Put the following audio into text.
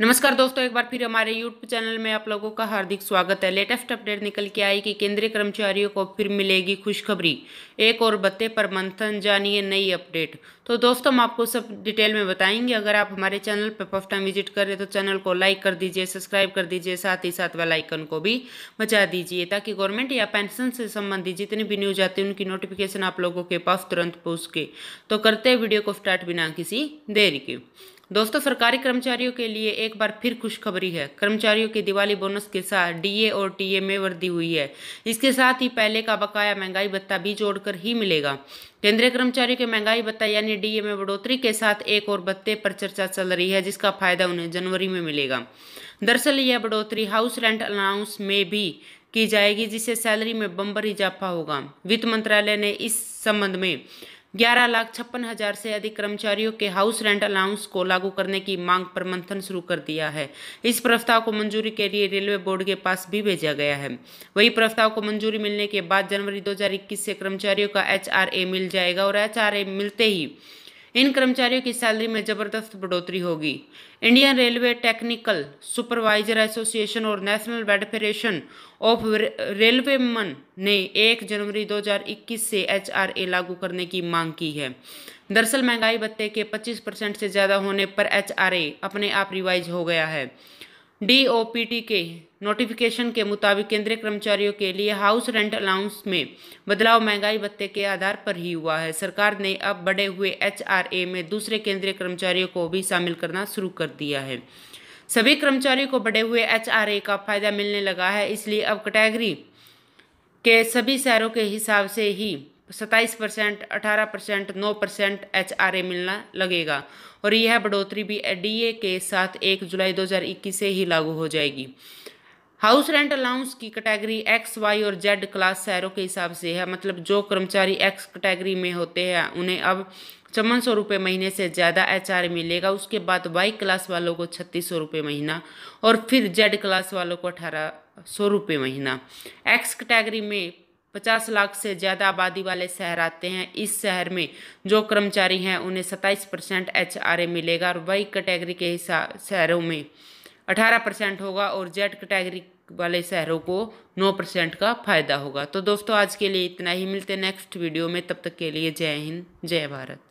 नमस्कार दोस्तों एक बार फिर हमारे यूट्यूब चैनल में आप लोगों का हार्दिक स्वागत है लेटेस्ट अपडेट निकल के आई कि केंद्रीय कर्मचारियों को फिर मिलेगी खुशखबरी एक और बत्ते पर मंथन जानिए नई अपडेट तो दोस्तों हम आपको सब डिटेल में बताएंगे अगर आप हमारे चैनल पर फर्स्ट टाइम विजिट कर रहे तो चैनल को लाइक कर दीजिए सब्सक्राइब कर दीजिए साथ ही साथ वाला आइकन को भी बचा दीजिए ताकि गवर्नमेंट या पेंशन से संबंधित जितनी भी न्यूज आती है उनकी नोटिफिकेशन आप लोगों के पास तुरंत पहुँच के तो करते हैं वीडियो को स्टार्ट बिना किसी देरी के दोस्तों सरकारी कर्मचारियों के लिए एक बार फिर खुशखबरी है कर्मचारियों के दिवाली बोनस के साथ डीए और टीए में वृद्धि हुई है इसके साथ ही पहले का बकाया महंगाई भत्ता भी जोड़कर ही मिलेगा केंद्रीय कर्मचारियों के महंगाई भत्ता यानी डीए में बढ़ोतरी के साथ एक और भत्ते पर चर्चा चल रही है जिसका फायदा उन्हें जनवरी में मिलेगा दरअसल यह बढ़ोतरी हाउस रेंट अलाउंस में भी की जाएगी जिससे सैलरी में बम्बर इजाफा होगा वित्त मंत्रालय ने इस संबंध में ग्यारह लाख छप्पन हजार से अधिक कर्मचारियों के हाउस रेंट अलाउंस को लागू करने की मांग पर मंथन शुरू कर दिया है इस प्रस्ताव को मंजूरी के लिए रेलवे बोर्ड के पास भी भेजा गया है वही प्रस्ताव को मंजूरी मिलने के बाद जनवरी 2021 से कर्मचारियों का एच मिल जाएगा और एच मिलते ही इन कर्मचारियों की सैलरी में जबरदस्त बढ़ोतरी होगी Indian railway technical supervisor association और national federation of railway men ने 1 जनवरी 2021 से एचआरए लागू करने की मांग की है दरअसल महंगाई भत्ते के 25 परसेंट से ज़्यादा होने पर एचआरए अपने आप रिवाइज हो गया है डी के नोटिफिकेशन के मुताबिक केंद्रीय कर्मचारियों के लिए हाउस रेंट अलाउंस में बदलाव महंगाई भत्ते के आधार पर ही हुआ है सरकार ने अब बढ़े हुए एचआरए में दूसरे केंद्रीय कर्मचारियों को भी शामिल करना शुरू कर दिया है सभी कर्मचारियों को बढ़े हुए एचआरए का फायदा मिलने लगा है इसलिए अब कैटेगरी के सभी शहरों के हिसाब से ही सत्ताईस परसेंट अठारह परसेंट नौ परसेंट एच आर ए मिलना लगेगा और यह बढ़ोतरी भी डी ए के साथ एक जुलाई 2021 से ही लागू हो जाएगी हाउस रेंट अलाउंस की कैटेगरी एक्स वाई और जेड क्लास शहरों के हिसाब से है मतलब जो कर्मचारी एक्स कैटेगरी में होते हैं उन्हें अब चौवन सौ रुपये महीने से ज़्यादा एच आर मिलेगा उसके बाद वाई क्लास वालों को छत्तीस सौ रुपये महीना और फिर जेड क्लास वालों को अठारह सौ रुपये महीना एक्स कैटेगरी में पचास लाख से ज़्यादा आबादी वाले शहर आते हैं इस शहर में जो कर्मचारी हैं उन्हें सत्ताईस परसेंट एच मिलेगा और वाई कैटेगरी के शहरों में अठारह परसेंट होगा और जेड कैटेगरी वाले शहरों को नौ परसेंट का फ़ायदा होगा तो दोस्तों आज के लिए इतना ही मिलते हैं नेक्स्ट वीडियो में तब तक के लिए जय हिंद जय भारत